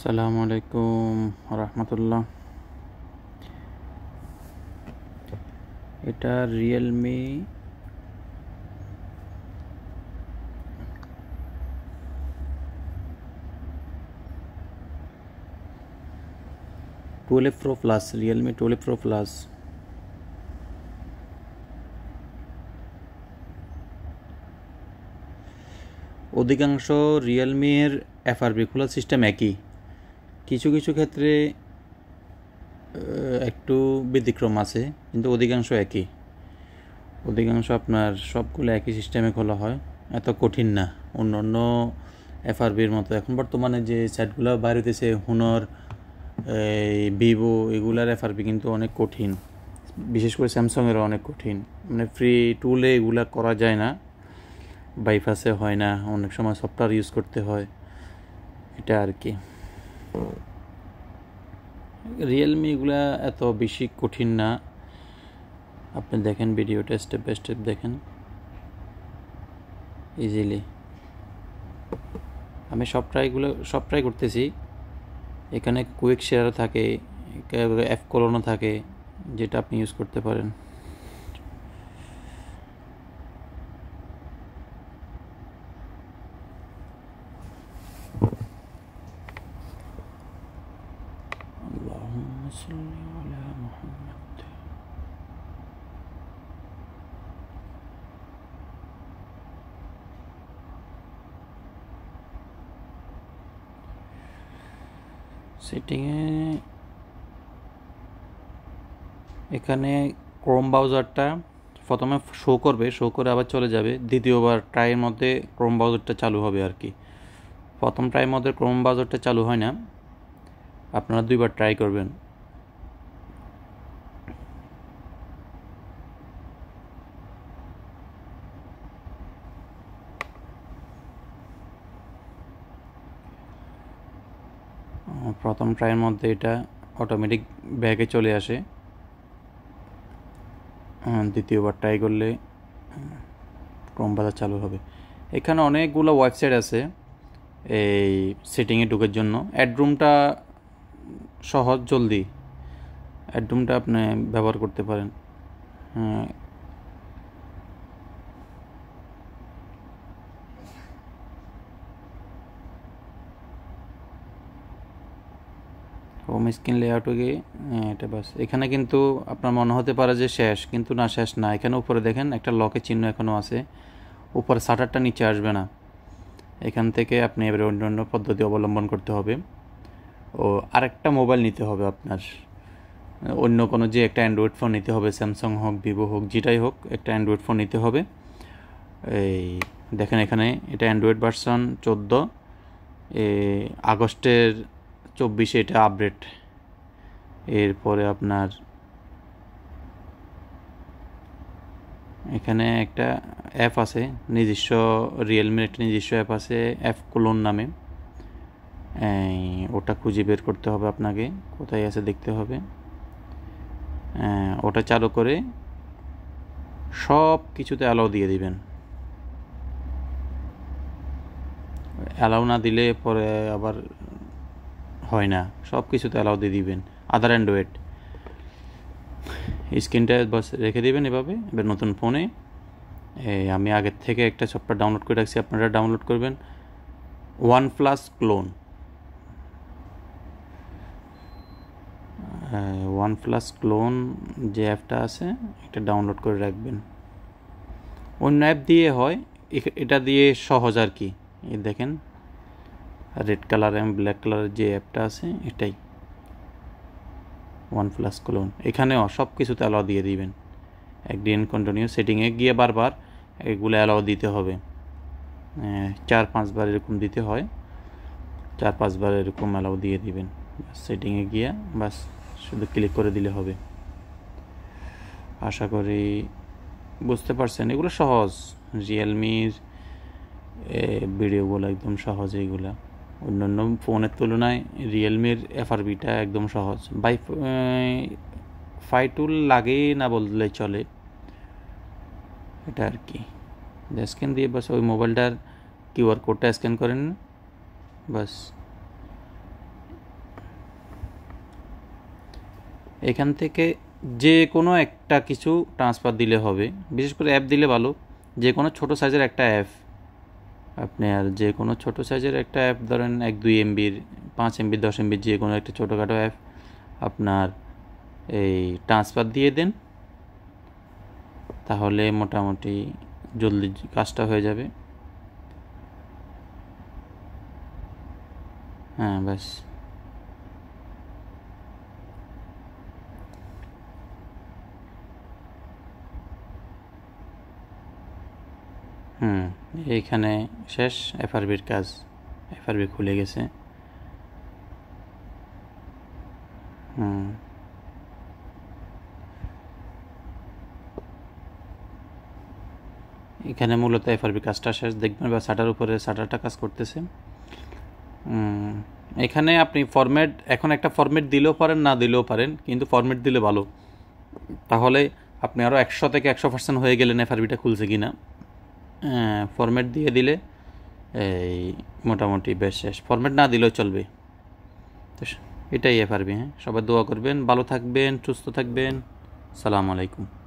সালামু আলাইকুম রহমতুল্লাহ এটা Realme twelve pro plus Realme twelve pro plus অধিকাংশ রিয়েলমির এফআরবি খোলা সিস্টেম একই কিছু কিছু ক্ষেত্রে একটু ব্যতিক্রম আছে কিন্তু অধিকাংশ একই অধিকাংশ আপনার সবগুলো একই সিস্টেমে খোলা হয় এত কঠিন না অন্য অন্য এফআরবির মতো এখন বর্তমানে যে সাইটগুলো বাইরে হইতেছে হুনর এই ভিভো এগুলার এফআরপি কিন্তু অনেক কঠিন বিশেষ করে স্যামসংয়েরও অনেক কঠিন মানে ফ্রি টুলে এগুলা করা যায় না বাইপাসে হয় না অনেক সময় সফটওয়্যার ইউজ করতে হয় এটা আর কি রিয়েলমিগুলা এত বেশি কঠিন না আপনি দেখেন ভিডিওটা স্টেপ বাই স্টেপ দেখেন ইজিলি আমি সব ট্রাইগুলো সব ট্রাই করতেছি এখানে কুইক শেয়ার থাকে অ্যাপ কলোনো থাকে যেটা আপনি ইউজ করতে পারেন সেটিংয়ে এখানে ক্রোম ব্রাউজারটা প্রথমে শো করবে শো করে আবার চলে যাবে দ্বিতীয়বার ট্রাইয়ের মধ্যে ক্রোম ব্রাউজারটা চালু হবে আর কি প্রথম ট্রাইয়ের মধ্যে ক্রোম ব্রাউজারটা চালু হয় না আপনারা দুইবার ট্রাই করবেন প্রথম ট্রাইয়ের মধ্যে এটা অটোমেটিক ব্যাগে চলে আসে দ্বিতীয়বার ট্রাই করলে ক্রম বাজার চালু হবে এখানে অনেকগুলো ওয়েবসাইট আছে এই সেটিংয়ে ঢুকের জন্য অ্যাডরুমটা সহজ জলদি অ্যাডরুমটা আপনি ব্যবহার করতে পারেন হোম স্ক্রিন লেআউটে গিয়ে হ্যাঁ, এটা বাস এখানে কিন্তু আপনার মনে হতে পারে যে শেষ কিন্তু না শেষ না এখানে উপরে দেখেন একটা লকের চিহ্ন এখনও আছে উপরে শাটারটা নিচে আসবে না এখান থেকে আপনি এবারে অন্য অন্য পদ্ধতি অবলম্বন করতে হবে ও আরেকটা মোবাইল নিতে হবে আপনার অন্য কোনো যে একটা অ্যান্ড্রয়েড ফোন নিতে হবে স্যামসাং হোক ভিভো হোক যেটাই হোক একটা অ্যান্ড্রয়েড ফোন নিতে হবে এই দেখেন এখানে এটা অ্যান্ড্রয়েড ভার্সন চোদ্দো আগস্টের চব্বিশে এটা আপডেট এরপরে আপনার এখানে একটা অ্যাপ আছে নিজস্ব রিয়েলমির একটা নিজস্ব অ্যাপ আছে অ্যাপ কুলোন নামে ওটা খুঁজে বের করতে হবে আপনাকে কোথায় আছে দেখতে হবে ওটা চালু করে সব কিছুতে অ্যালাউ দিয়ে দিবেন অ্যালাউ না দিলে পরে আবার হয় না সব কিছুতে অ্যালাউ দিয়ে দিবেন আদার অ্যান্ড্রয়েড স্ক্রিনটা বাস রেখে দেবেন এভাবে এবার নতুন ফোনে আমি আগের থেকে একটা সফটওয়্যার ডাউনলোড করে রাখছি আপনারা ডাউনলোড করবেন one plus clone one plus clone যে অ্যাপটা আছে এটা ডাউনলোড করে রাখবেন অন্য অ্যাপ দিয়ে হয় এটা দিয়ে সহজ আর কি দেখেন রেড কালার এবং ব্ল্যাক কালারের যে অ্যাপটা আছে এটাই ওয়ান প্লাস ক্লোন এখানেও সব কিছুতে অ্যালাও দিয়ে দিবেন অ্যাগ্রিয়েন্ট কন্টিনিউ সেটিংয়ে গিয়ে বারবার এগুলো অ্যালাও দিতে হবে চার পাঁচবার এরকম দিতে হয় চার পাঁচবার এরকম অ্যালাও দিয়ে দিবেন সেটিংয়ে গিয়ে বাস শুধু ক্লিক করে দিলে হবে আশা করি বুঝতে পারছেন এগুলো সহজ রিয়েলমির ভিডিওগুলো একদম সহজ এগুলা অন্যান্য ফোনের তুলনায় রিয়েলমির এফআরবিটা একদম সহজ বাই ফাই টুল লাগে না বললে চলে এটা আর কি স্ক্যান দিয়ে বাস ওই মোবাইলটার কিউআর কোডটা স্ক্যান করেন বাস এখান থেকে যে কোনো একটা কিছু ট্রান্সফার দিলে হবে বিশেষ করে অ্যাপ দিলে ভালো যে কোনো ছোটো সাইজের একটা অ্যাপ আপনি আর যে কোনো ছোটো সাইজের একটা অ্যাপ ধরেন এক দুই এমবির পাঁচ এমবি দশ এমবির যে কোনো একটা ছোটোখাটো অ্যাপ আপনার এই ট্রান্সফার দিয়ে দেন তাহলে মোটামুটি জলদি কাজটা হয়ে যাবে হ্যাঁ ব্যাস হুম এইখানে শেষ এফআরবির কাজ এফআরবি খুলে গেছে হুম এখানে মূলত এফআরবি কাজটা শেষ দেখবেন বা সাটার উপরে সাটারটা কাজ করতেছে এখানে আপনি ফরম্যাট এখন একটা ফরম্যাট দিলেও পারেন না দিলেও পারেন কিন্তু ফরম্যাট দিলে ভালো তাহলে আপনি আরও একশো থেকে একশো পার্সেন্ট হয়ে গেলেন এফআরবিটা খুলছে কি না ফরম্যাট দিয়ে দিলে এই মোটামুটি বেশ শেষ ফরম্যাট না দিলেও চলবে তো এটাই পারবি হ্যাঁ সবাই দোয়া করবেন ভালো থাকবেন সুস্থ থাকবেন সালাম আলাইকুম